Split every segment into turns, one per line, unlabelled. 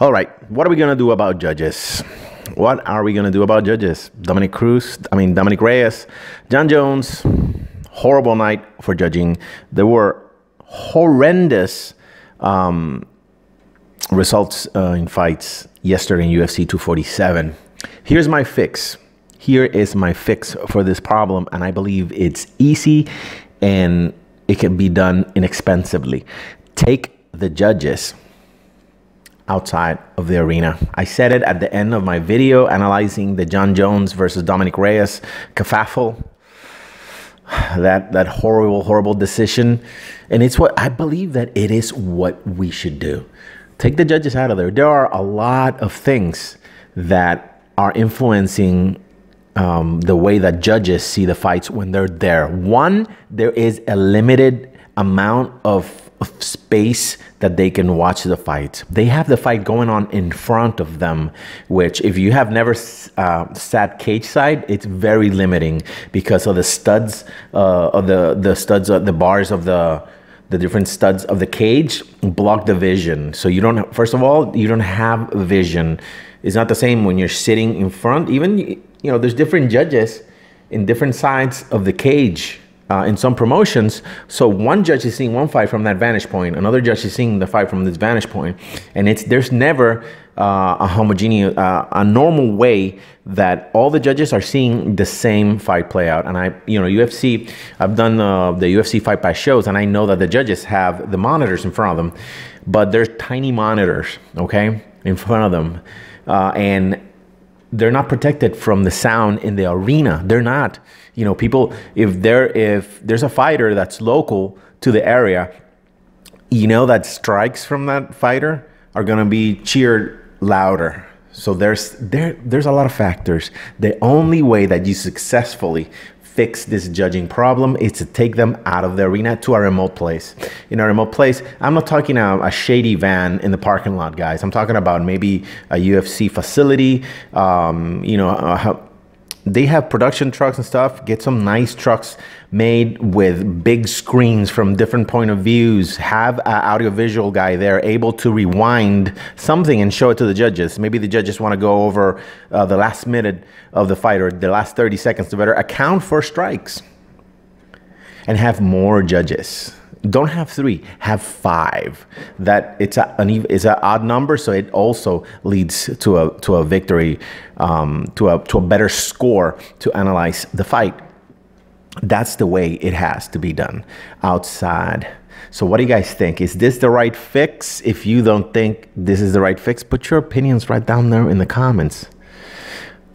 All right, what are we gonna do about judges? What are we gonna do about judges? Dominic Cruz, I mean Dominic Reyes, John Jones. Horrible night for judging. There were horrendous um, results uh, in fights yesterday in UFC 247. Here's my fix. Here is my fix for this problem, and I believe it's easy and it can be done inexpensively. Take the judges outside of the arena. I said it at the end of my video analyzing the John Jones versus Dominic Reyes kerfuffle. That that horrible, horrible decision. And it's what I believe that it is what we should do. Take the judges out of there. There are a lot of things that are influencing um, the way that judges see the fights when they're there. One, there is a limited amount of, of space that they can watch the fight. They have the fight going on in front of them, which if you have never uh, sat cage side, it's very limiting because of the studs uh, of the the studs of uh, the bars of the the different studs of the cage block the vision. So you don't first of all you don't have vision. It's not the same when you're sitting in front. Even you know there's different judges in different sides of the cage uh, in some promotions. So one judge is seeing one fight from that vantage point, another judge is seeing the fight from this vantage point, and it's there's never uh, a homogeneous, uh, a normal way that all the judges are seeing the same fight play out. And I, you know, UFC, I've done uh, the UFC Fight Pass shows, and I know that the judges have the monitors in front of them, but they're tiny monitors, okay, in front of them, uh, and they're not protected from the sound in the arena. They're not. You know, people if there if there's a fighter that's local to the area, you know that strikes from that fighter are gonna be cheered louder. So there's there there's a lot of factors. The only way that you successfully fix this judging problem is to take them out of the arena to a remote place. In a remote place, I'm not talking a, a shady van in the parking lot, guys. I'm talking about maybe a UFC facility, um, you know, a, they have production trucks and stuff get some nice trucks made with big screens from different point of views have an audiovisual guy there able to rewind something and show it to the judges maybe the judges want to go over uh, the last minute of the fight or the last 30 seconds to better account for strikes and have more judges don't have three, have five. That it's a, an it's an odd number, so it also leads to a to a victory, um, to a to a better score to analyze the fight. That's the way it has to be done outside. So what do you guys think? Is this the right fix? If you don't think this is the right fix, put your opinions right down there in the comments.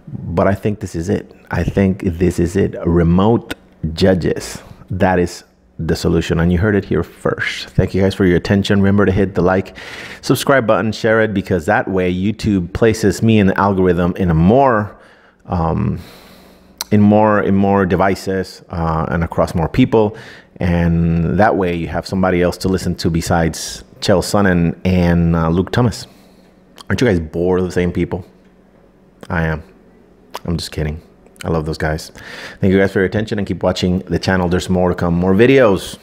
But I think this is it. I think this is it. Remote judges. That is the solution. And you heard it here first. Thank you guys for your attention. Remember to hit the like, subscribe button, share it, because that way YouTube places me in the algorithm in a more, um, in more, in more devices uh, and across more people. And that way you have somebody else to listen to besides chel Sonnen and uh, Luke Thomas. Aren't you guys bored of the same people? I am. I'm just kidding. I love those guys. Thank you guys for your attention and keep watching the channel. There's more to come, more videos.